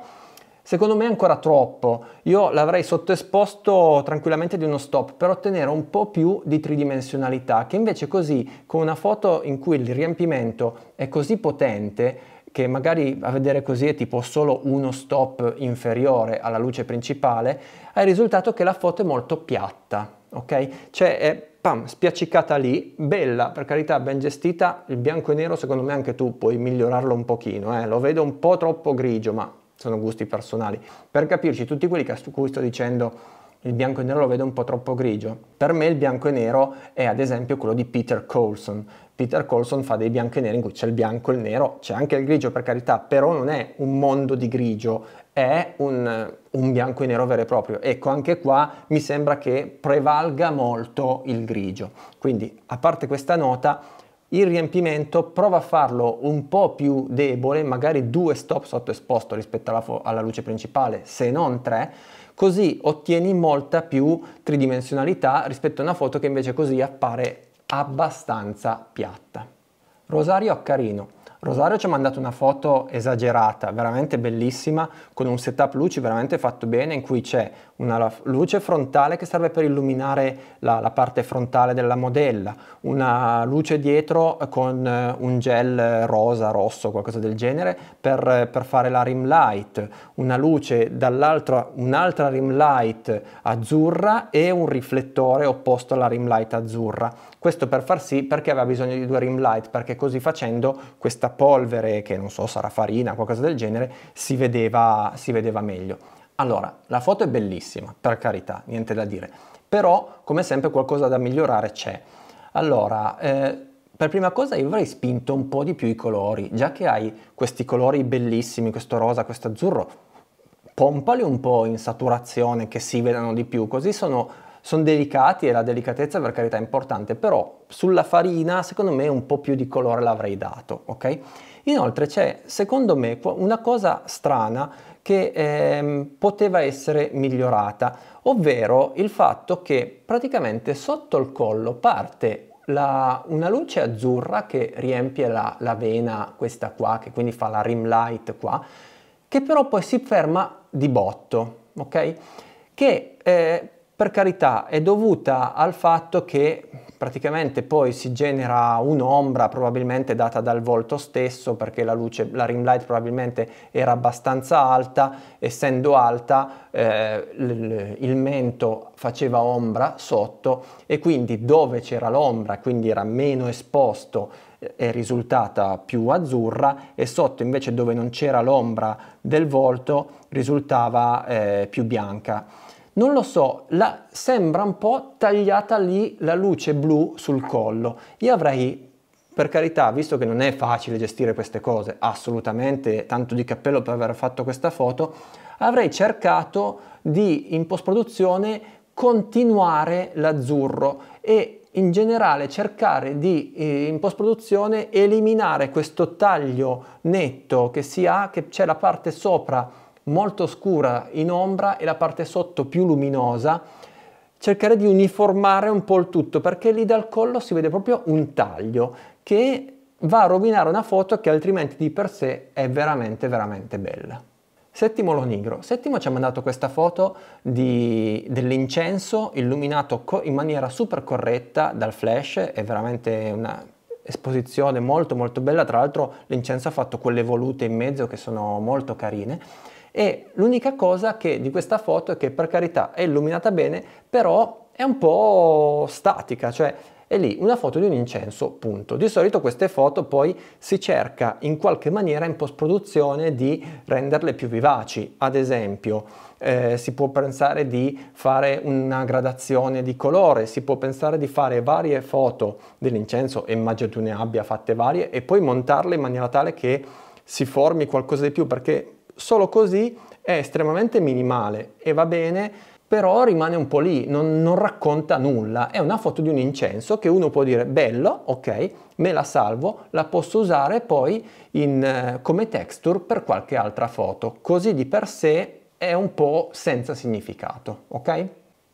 [SPEAKER 1] Secondo me è ancora troppo, io l'avrei sottoesposto tranquillamente di uno stop per ottenere un po' più di tridimensionalità, che invece così con una foto in cui il riempimento è così potente che magari a vedere così è tipo solo uno stop inferiore alla luce principale, hai il risultato che la foto è molto piatta, ok? Cioè è pam, spiaccicata lì, bella, per carità, ben gestita, il bianco e nero secondo me anche tu puoi migliorarlo un pochino, eh? lo vedo un po' troppo grigio, ma sono gusti personali. Per capirci, tutti quelli che, su cui sto dicendo il bianco e nero lo vedo un po' troppo grigio. Per me il bianco e nero è ad esempio quello di Peter Colson. Peter Colson fa dei bianchi e neri in cui c'è il bianco e il nero, c'è anche il grigio per carità, però non è un mondo di grigio, è un, un bianco e nero vero e proprio. Ecco, anche qua mi sembra che prevalga molto il grigio. Quindi, a parte questa nota, il riempimento prova a farlo un po' più debole, magari due stop sotto esposto rispetto alla, alla luce principale, se non tre, così ottieni molta più tridimensionalità rispetto a una foto che invece così appare abbastanza piatta. Rosario Accarino. Rosario ci ha mandato una foto esagerata, veramente bellissima, con un setup luci veramente fatto bene in cui c'è una luce frontale che serve per illuminare la, la, parte frontale della modella, una luce dietro con eh, un gel rosa, rosso, qualcosa del genere, per, eh, per fare la rim light, una luce dall'altra, un'altra rim light azzurra e un riflettore opposto alla rim light azzurra. Questo per far sì, perché aveva bisogno di due rim light, perché così facendo questa polvere, che non so sarà farina, qualcosa del genere, si vedeva, si vedeva meglio. Allora, la foto è bellissima, per carità, niente da dire, però come sempre qualcosa da migliorare c'è. Allora, eh, per prima cosa io avrei spinto un po' di più i colori, già che hai questi colori bellissimi, questo rosa, questo azzurro, pompali un po' in saturazione che si vedano di più, così sono, sono delicati e la delicatezza per carità è importante, però sulla farina secondo me un po' più di colore l'avrei dato, ok? Inoltre c'è secondo me una cosa strana che eh, poteva essere migliorata, ovvero il fatto che praticamente sotto il collo parte la, una luce azzurra che riempie la, la vena questa qua, che quindi fa la rim light qua, che però poi si ferma di botto, ok? Che eh, per carità è dovuta al fatto che praticamente poi si genera un'ombra probabilmente data dal volto stesso perché la luce, la ring light probabilmente era abbastanza alta, essendo alta eh, il mento faceva ombra sotto e quindi dove c'era l'ombra, quindi era meno esposto, eh, è risultata più azzurra e sotto invece dove non c'era l'ombra del volto risultava eh, più bianca non lo so, la, sembra un po' tagliata lì la luce blu sul collo. Io avrei per carità, visto che non è facile gestire queste cose, assolutamente tanto di cappello per aver fatto questa foto, avrei cercato di in post-produzione continuare l'azzurro e in generale cercare di eh, in post-produzione eliminare questo taglio netto che si ha, che c'è la parte sopra molto scura in ombra e la parte sotto più luminosa, cercare di uniformare un po' il tutto perché lì dal collo si vede proprio un taglio che va a rovinare una foto che altrimenti di per sé è veramente veramente bella. Settimo lo nigro. Settimo ci ha mandato questa foto dell'incenso illuminato in maniera super corretta dal flash, è veramente una esposizione molto molto bella, tra l'altro l'incenso ha fatto quelle volute in mezzo che sono molto carine e l'unica cosa che, di questa foto è che per carità è illuminata bene, però è un po' statica, cioè è lì una foto di un incenso, punto. Di solito queste foto poi si cerca in qualche maniera in post-produzione di renderle più vivaci, ad esempio eh, si può pensare di fare una gradazione di colore, si può pensare di fare varie foto dell'incenso, e immagino tu ne abbia fatte varie, e poi montarle in maniera tale che si formi qualcosa di più, perché Solo così è estremamente minimale e va bene, però rimane un po' lì, non, non racconta nulla. È una foto di un incenso che uno può dire bello, ok, me la salvo, la posso usare poi in, eh, come texture per qualche altra foto. Così di per sé è un po' senza significato, ok?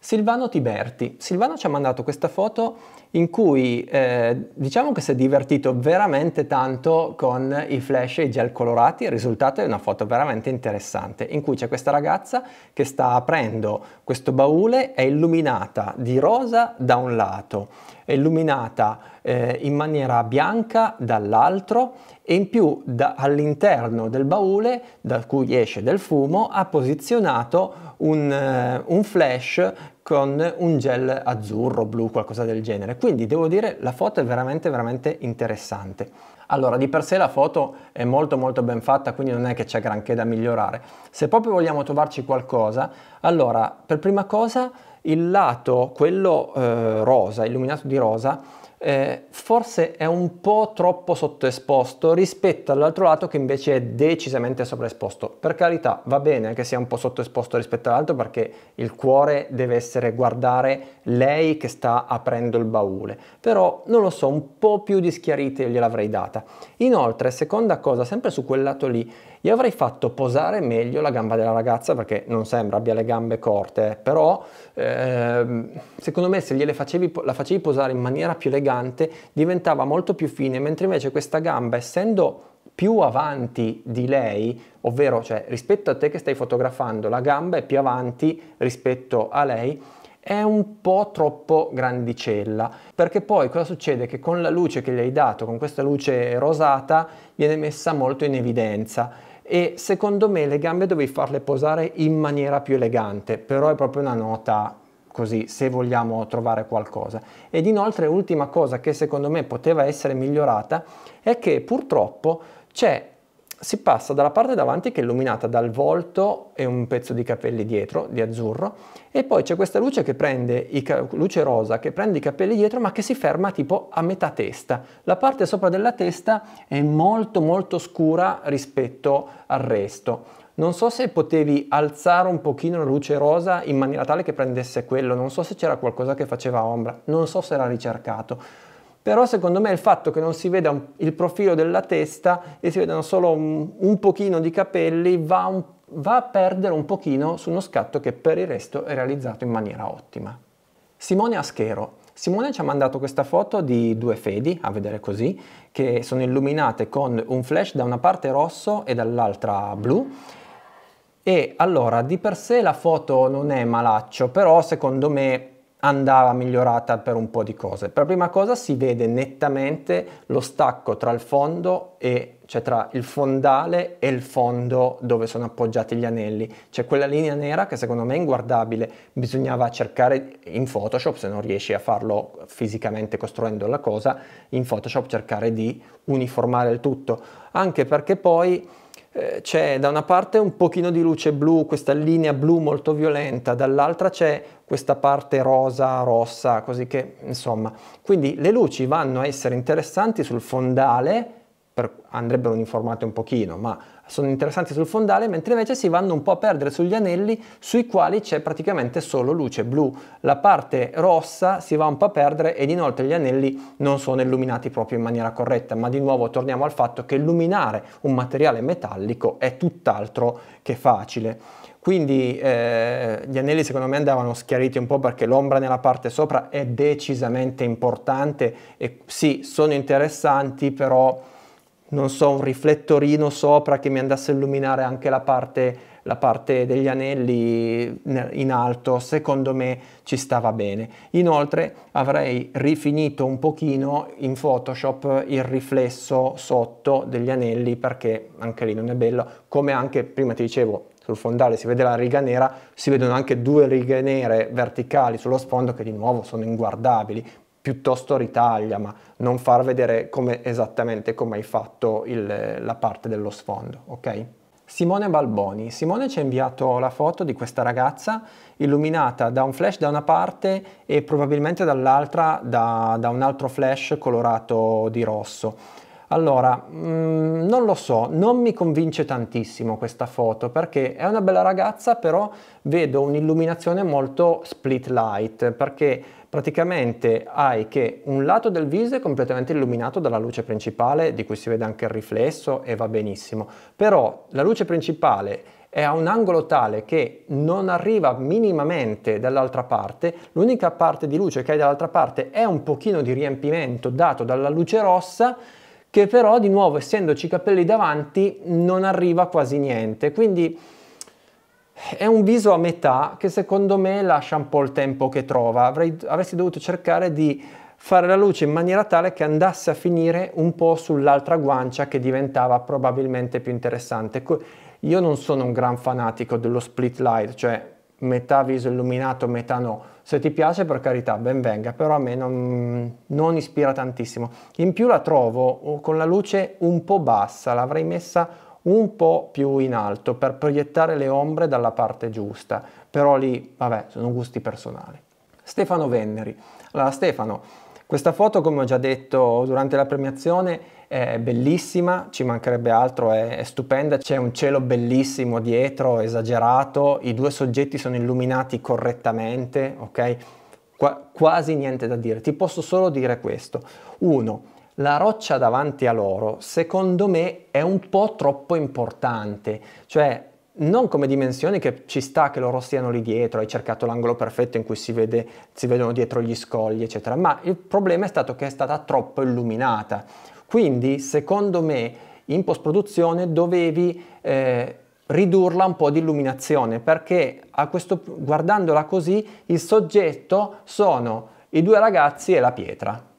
[SPEAKER 1] Silvano Tiberti. Silvano ci ha mandato questa foto in cui eh, diciamo che si è divertito veramente tanto con i flash e i gel colorati, il risultato è una foto veramente interessante in cui c'è questa ragazza che sta aprendo questo baule, è illuminata di rosa da un lato, è illuminata eh, in maniera bianca dall'altro e in più da, all'interno del baule da cui esce del fumo ha posizionato un, eh, un flash con un gel azzurro, blu, qualcosa del genere. Quindi devo dire la foto è veramente veramente interessante. Allora, di per sé la foto è molto molto ben fatta, quindi non è che c'è granché da migliorare. Se proprio vogliamo trovarci qualcosa, allora, per prima cosa il lato, quello eh, rosa, illuminato di rosa, eh, forse è un po' troppo sottoesposto rispetto all'altro lato che invece è decisamente sovraesposto. Per carità, va bene che sia un po' sottoesposto rispetto all'altro perché il cuore deve essere guardare lei che sta aprendo il baule, però non lo so, un po' più di schiarite gliel'avrei data. Inoltre, seconda cosa, sempre su quel lato lì, io avrei fatto posare meglio la gamba della ragazza perché non sembra abbia le gambe corte, però eh, secondo me se gliele facevi, la facevi posare in maniera più elegante diventava molto più fine, mentre invece questa gamba essendo più avanti di lei, ovvero cioè, rispetto a te che stai fotografando, la gamba è più avanti rispetto a lei, è un po' troppo grandicella, perché poi cosa succede? Che con la luce che gli hai dato, con questa luce rosata, viene messa molto in evidenza e secondo me le gambe dovevi farle posare in maniera più elegante, però è proprio una nota così se vogliamo trovare qualcosa. Ed inoltre ultima cosa che secondo me poteva essere migliorata è che purtroppo c'è si passa dalla parte davanti che è illuminata dal volto e un pezzo di capelli dietro, di azzurro, e poi c'è questa luce, che prende i ca- luce rosa che prende i capelli dietro ma che si ferma tipo a metà testa. La parte sopra della testa è molto molto scura rispetto al resto. Non so se potevi alzare un pochino la luce rosa in maniera tale che prendesse quello, non so se c'era qualcosa che faceva ombra, non so se era ricercato però secondo me il fatto che non si veda un, il profilo della testa e si vedano solo un, un pochino di capelli va, un, va a perdere un pochino su uno scatto che per il resto è realizzato in maniera ottima. Simone Aschero. Simone ci ha mandato questa foto di due fedi, a vedere così, che sono illuminate con un flash da una parte rosso e dall'altra blu. E allora, di per sé la foto non è malaccio, però secondo me andava migliorata per un po' di cose. Per prima cosa si vede nettamente lo stacco tra il fondo e cioè tra il fondale e il fondo dove sono appoggiati gli anelli. C'è quella linea nera che secondo me è inguardabile, bisognava cercare in Photoshop, se non riesci a farlo fisicamente costruendo la cosa, in Photoshop cercare di uniformare il tutto, anche perché poi eh, c'è da una parte un pochino di luce blu, questa linea blu molto violenta, dall'altra c'è questa parte rosa, rossa, così che insomma. Quindi le luci vanno a essere interessanti sul fondale, per, andrebbero uniformate un pochino, ma sono interessanti sul fondale, mentre invece si vanno un po' a perdere sugli anelli sui quali c'è praticamente solo luce blu. La parte rossa si va un po' a perdere ed inoltre gli anelli non sono illuminati proprio in maniera corretta, ma di nuovo torniamo al fatto che illuminare un materiale metallico è tutt'altro che facile. Quindi eh, gli anelli secondo me andavano schiariti un po' perché l'ombra nella parte sopra è decisamente importante e sì, sono interessanti, però non so, un riflettorino sopra che mi andasse a illuminare anche la parte, la parte degli anelli in alto, secondo me ci stava bene. Inoltre avrei rifinito un pochino in Photoshop il riflesso sotto degli anelli perché anche lì non è bello, come anche prima ti dicevo sul fondale si vede la riga nera, si vedono anche due righe nere verticali sullo sfondo che di nuovo sono inguardabili, piuttosto ritaglia, ma non far vedere come, esattamente come hai fatto il, la parte dello sfondo, ok? Simone Balboni. Simone ci ha inviato la foto di questa ragazza illuminata da un flash da una parte e probabilmente dall'altra da, da un altro flash colorato di rosso. Allora, mh, mm, non lo so, non mi convince tantissimo questa foto perché è una bella ragazza, però vedo un'illuminazione molto split light perché praticamente hai che un lato del viso è completamente illuminato dalla luce principale di cui si vede anche il riflesso e va benissimo, però la luce principale è a un angolo tale che non arriva minimamente dall'altra parte, l'unica parte di luce che hai dall'altra parte è un pochino di riempimento dato dalla luce rossa, che però di nuovo essendoci i capelli davanti non arriva quasi niente, quindi è un viso a metà che secondo me lascia un po' il tempo che trova. Avrei, avresti dovuto cercare di fare la luce in maniera tale che andasse a finire un po' sull'altra guancia che diventava probabilmente più interessante. Io non sono un gran fanatico dello split light, cioè metà viso illuminato, metà no. Se ti piace per carità, ben venga, però a me non, non ispira tantissimo. In più la trovo oh, con la luce un po' bassa, l'avrei messa un un po' più in alto per proiettare le ombre dalla parte giusta, però lì, vabbè, sono gusti personali. Stefano Venneri. Allora Stefano, questa foto come ho già detto durante la premiazione è bellissima, ci mancherebbe altro, è, è stupenda, c'è un cielo bellissimo dietro, esagerato, i due soggetti sono illuminati correttamente, ok? Qua, quasi niente da dire, ti posso solo dire questo. Uno, la roccia davanti a loro, secondo me, è un po' troppo importante. Cioè, non come dimensioni che ci sta che loro stiano lì dietro, hai cercato l'angolo perfetto in cui si, vede, si vedono dietro gli scogli, eccetera, ma il problema è stato che è stata troppo illuminata. Quindi, secondo me, in post-produzione dovevi eh, ridurla un po' di illuminazione, perché questo, guardandola così, il soggetto sono i due ragazzi e la pietra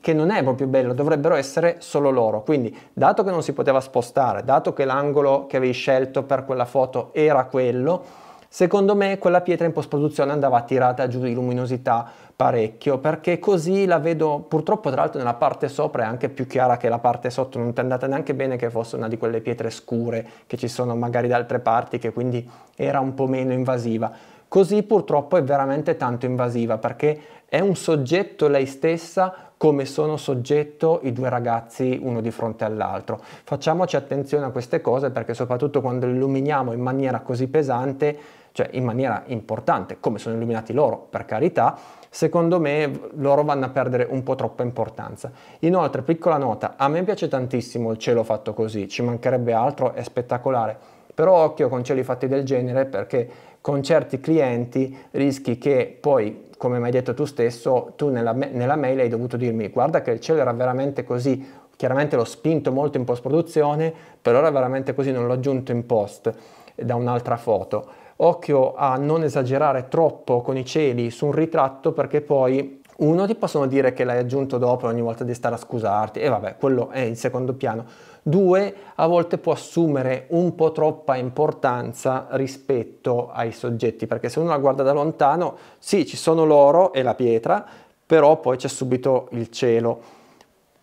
[SPEAKER 1] che non è proprio bello, dovrebbero essere solo loro. Quindi, dato che non si poteva spostare, dato che l'angolo che avevi scelto per quella foto era quello, secondo me quella pietra in post-produzione andava tirata giù di luminosità parecchio, perché così la vedo, purtroppo tra l'altro nella parte sopra è anche più chiara che la parte sotto, non ti è andata neanche bene che fosse una di quelle pietre scure che ci sono magari da altre parti, che quindi era un po' meno invasiva. Così purtroppo è veramente tanto invasiva perché è un soggetto lei stessa come sono soggetto i due ragazzi uno di fronte all'altro. Facciamoci attenzione a queste cose perché soprattutto quando illuminiamo in maniera così pesante, cioè in maniera importante, come sono illuminati loro, per carità, secondo me loro vanno a perdere un po' troppa importanza. Inoltre, piccola nota, a me piace tantissimo il cielo fatto così, ci mancherebbe altro, è spettacolare, però occhio con cieli fatti del genere perché con certi clienti rischi che poi come mi hai detto tu stesso, tu nella, nella, mail hai dovuto dirmi guarda che il cielo era veramente così, chiaramente l'ho spinto molto in post produzione, però era veramente così, non l'ho aggiunto in post eh, da un'altra foto. Occhio a non esagerare troppo con i cieli su un ritratto perché poi uno ti possono dire che l'hai aggiunto dopo ogni volta di stare a scusarti e vabbè, quello è il secondo piano Due, a volte può assumere un po' troppa importanza rispetto ai soggetti, perché se uno la guarda da lontano, sì, ci sono l'oro e la pietra, però poi c'è subito il cielo.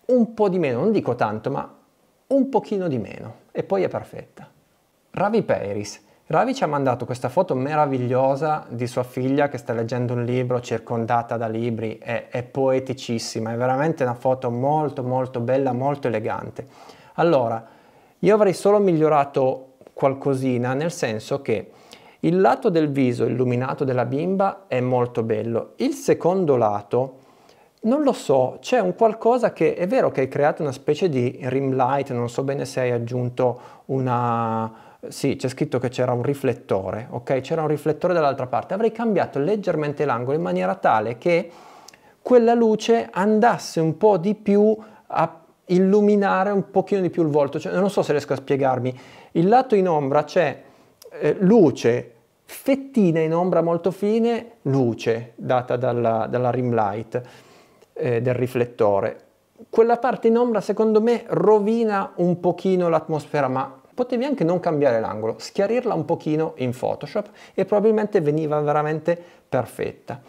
[SPEAKER 1] Un po' di meno, non dico tanto, ma un pochino di meno e poi è perfetta. Ravi Peiris. Ravi ci ha mandato questa foto meravigliosa di sua figlia che sta leggendo un libro circondata da libri, è, è poeticissima, è veramente una foto molto molto bella, molto elegante. Allora, io avrei solo migliorato qualcosina, nel senso che il lato del viso illuminato della bimba è molto bello, il secondo lato non lo so, c'è un qualcosa che è vero che hai creato una specie di rim light, non so bene se hai aggiunto una, sì, c'è scritto che c'era un riflettore, ok? C'era un riflettore dall'altra parte. Avrei cambiato leggermente l'angolo in maniera tale che quella luce andasse un po' di più a illuminare un pochino di più il volto, cioè, non so se riesco a spiegarmi, il lato in ombra c'è eh, luce, fettina in ombra molto fine, luce data dalla, dalla rim light eh, del riflettore. Quella parte in ombra secondo me rovina un pochino l'atmosfera, ma potevi anche non cambiare l'angolo, schiarirla un pochino in Photoshop e probabilmente veniva veramente perfetta.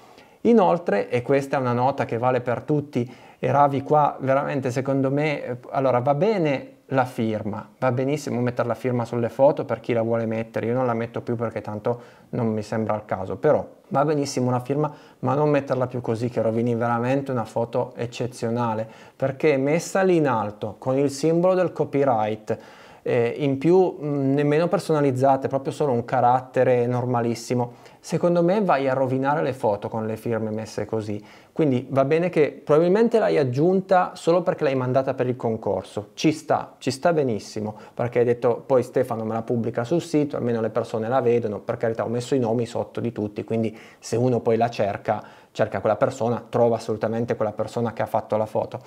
[SPEAKER 1] Inoltre, e questa è una nota che vale per tutti, e Ravi qua veramente secondo me, eh, allora va bene la firma, va benissimo mettere la firma sulle foto per chi la vuole mettere, io non la metto più perché tanto non mi sembra il caso, però va benissimo la firma, ma non metterla più così che rovini veramente una foto eccezionale, perché messa lì in alto con il simbolo del copyright, eh, in più mh, mm, nemmeno personalizzate, proprio solo un carattere normalissimo. Secondo me vai a rovinare le foto con le firme messe così. Quindi va bene che probabilmente l'hai aggiunta solo perché l'hai mandata per il concorso. Ci sta, ci sta benissimo, perché hai detto poi Stefano me la pubblica sul sito, almeno le persone la vedono, per carità ho messo i nomi sotto di tutti, quindi se uno poi la cerca, cerca quella persona, trova assolutamente quella persona che ha fatto la foto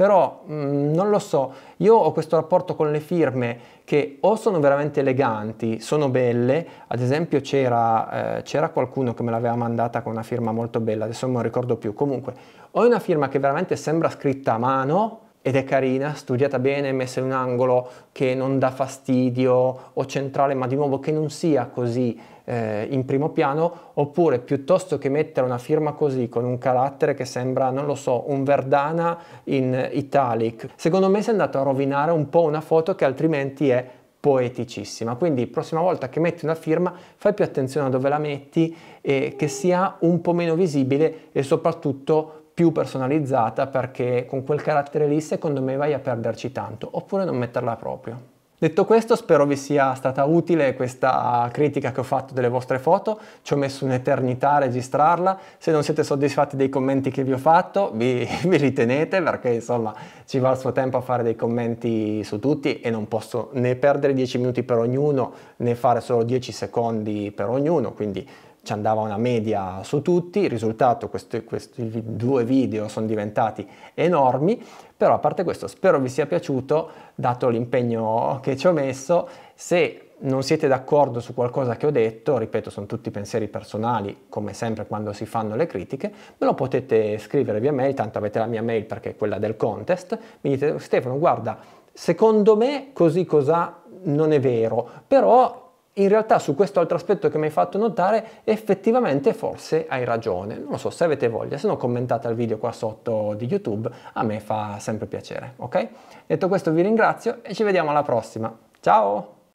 [SPEAKER 1] però mh, mm, non lo so, io ho questo rapporto con le firme che o sono veramente eleganti, sono belle, ad esempio c'era, eh, c'era qualcuno che me l'aveva mandata con una firma molto bella, adesso non ricordo più, comunque o è una firma che veramente sembra scritta a mano, ed è carina, studiata bene, messa in un angolo che non dà fastidio o centrale, ma di nuovo che non sia così eh, in primo piano, oppure piuttosto che mettere una firma così con un carattere che sembra, non lo so, un verdana in italic, secondo me si è andato a rovinare un po' una foto che altrimenti è poeticissima. Quindi prossima volta che metti una firma fai più attenzione a dove la metti e che sia un po' meno visibile e soprattutto più personalizzata perché con quel carattere lì secondo me vai a perderci tanto, oppure non metterla proprio. Detto questo spero vi sia stata utile questa critica che ho fatto delle vostre foto, ci ho messo un'eternità a registrarla, se non siete soddisfatti dei commenti che vi ho fatto vi, (laughs) vi ritenete perché insomma ci va il suo tempo a fare dei commenti su tutti e non posso né perdere 10 minuti per ognuno né fare solo 10 secondi per ognuno, quindi ci andava una media su tutti, il risultato questi, questi due video sono diventati enormi, però a parte questo spero vi sia piaciuto, dato l'impegno che ci ho messo, se non siete d'accordo su qualcosa che ho detto, ripeto, sono tutti pensieri personali, come sempre quando si fanno le critiche, me lo potete scrivere via mail, tanto avete la mia mail perché è quella del contest, mi dite Stefano, guarda, secondo me così cos'ha non è vero, però in realtà su questo altro aspetto che mi hai fatto notare effettivamente forse hai ragione. Non lo so se avete voglia, se no commentate al video qua sotto di YouTube, a me fa sempre piacere, ok? Detto questo vi ringrazio e ci vediamo alla prossima. Ciao!